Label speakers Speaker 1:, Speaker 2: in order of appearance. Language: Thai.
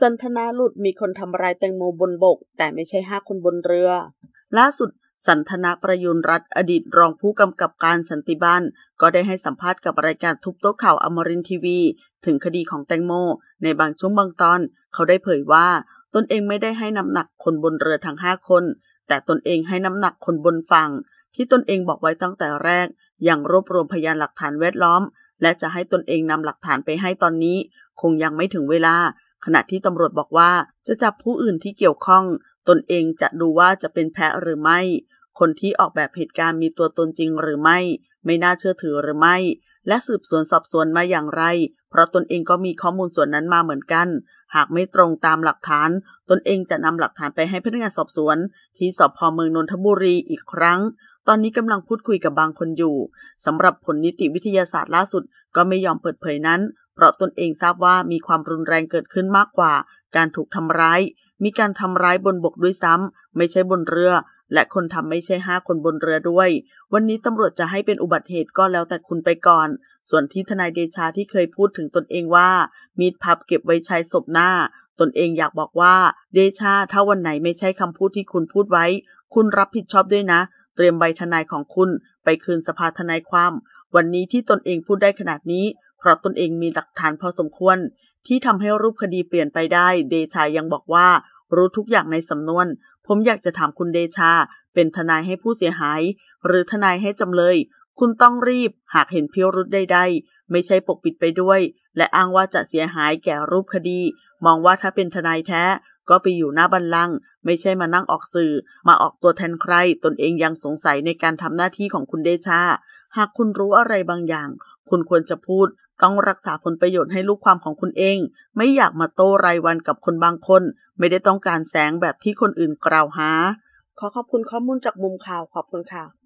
Speaker 1: สันทนาหลุดมีคนทำรายแตงโมบนบก แต่ไม่ใช่ห้าคนบนเรือ ล่าสุด สันทนาประยุนรัฐอดีตรองผู้กำกับการสันติบาลก็ได้ให้สัมภาษณ์กับรายการทุบโต๊ะข่าวอมรินทีวี ถึงคดีของแตงโม ในบางช่วงบางตอนเขาได้เผยว่าตนเองไม่ได้ให้น้ำหนักคนบนเรือทั้งห้าคน แต่ตนเองให้น้ำหนักคนบนฝั่งที่ตนเองบอกไว้ตั้งแต่แรกอย่างรวบรวมพยานหลักฐานแวดล้อม และจะให้ตนเองนำหลักฐานไปให้ตอนนี้ คงยังไม่ถึงเวลาขณะที่ตำรวจบอกว่าจะจับผู้อื่นที่เกี่ยวข้อง ตนเองจะดูว่าจะเป็นแพ้หรือไม่ คนที่ออกแบบเหตุการณ์มีตัวตนจริงหรือไม่ ไม่น่าเชื่อถือหรือไม่ และสืบสวนสอบสวนมาอย่างไร เพราะตนเองก็มีข้อมูลส่วนนั้นมาเหมือนกัน หากไม่ตรงตามหลักฐาน ตนเองจะนำหลักฐานไปให้พนักงานสอบสวน ที่สพเมืองนนทบุรีอีกครั้งตอนนี้กำลังพูดคุยกับบางคนอยู่ สำหรับผลนิติวิทยาศาสตร์ล่าสุด ก็ไม่ยอมเปิดเผยนั้น เพราะตนเองทราบว่ามีความรุนแรงเกิดขึ้นมากกว่า การถูกทำร้าย มีการทำร้ายบนบกด้วยซ้ำ ไม่ใช่บนเรือ และคนทำไม่ใช่ห้าคนบนเรือด้วย วันนี้ตำรวจจะให้เป็นอุบัติเหตุก็แล้วแต่คุณไปก่อน ส่วนที่ทนายเดชาที่เคยพูดถึงตนเองว่ามีดพับเก็บไว้ใช้ศพหน้า ตนเองอยากบอกว่า เดชาถ้าวันไหนไม่ใช่คำพูดที่คุณพูดไว้ คุณรับผิดชอบด้วยนะเตรียมใบทนายของคุณไปคืนสภาทนายความ วันนี้ที่ตนเองพูดได้ขนาดนี้เพราะตนเองมีหลักฐานพอสมควร ที่ทำให้รูปคดีเปลี่ยนไปได้ เดชายังบอกว่า รู้ทุกอย่างในสำนวน ผมอยากจะถามคุณเดชา เป็นทนายให้ผู้เสียหาย หรือทนายให้จำเลย คุณต้องรีบหากเห็นพิรุธใดๆไม่ใช่ปกปิดไปด้วยและอ้างว่าจะเสียหายแก่รูปคดี มองว่าถ้าเป็นทนายแท้ก็ไปอยู่หน้าบันลังไม่ใช่มานั่งออกสื่อ มาออกตัวแทนใครตนเองยังสงสัยในการทำหน้าที่ของคุณเดชาหากคุณรู้อะไรบางอย่าง คุณควรจะพูดต้องรักษาผลประโยชน์ให้ลูกความของคุณเอง ไม่อยากมาโต้รายวันกับคนบางคน ไม่ได้ต้องการแสงแบบที่คนอื่นกล่าวหา ขอขอบคุณข้อมูลจากมุมข่าว ขอบคุณค่ะ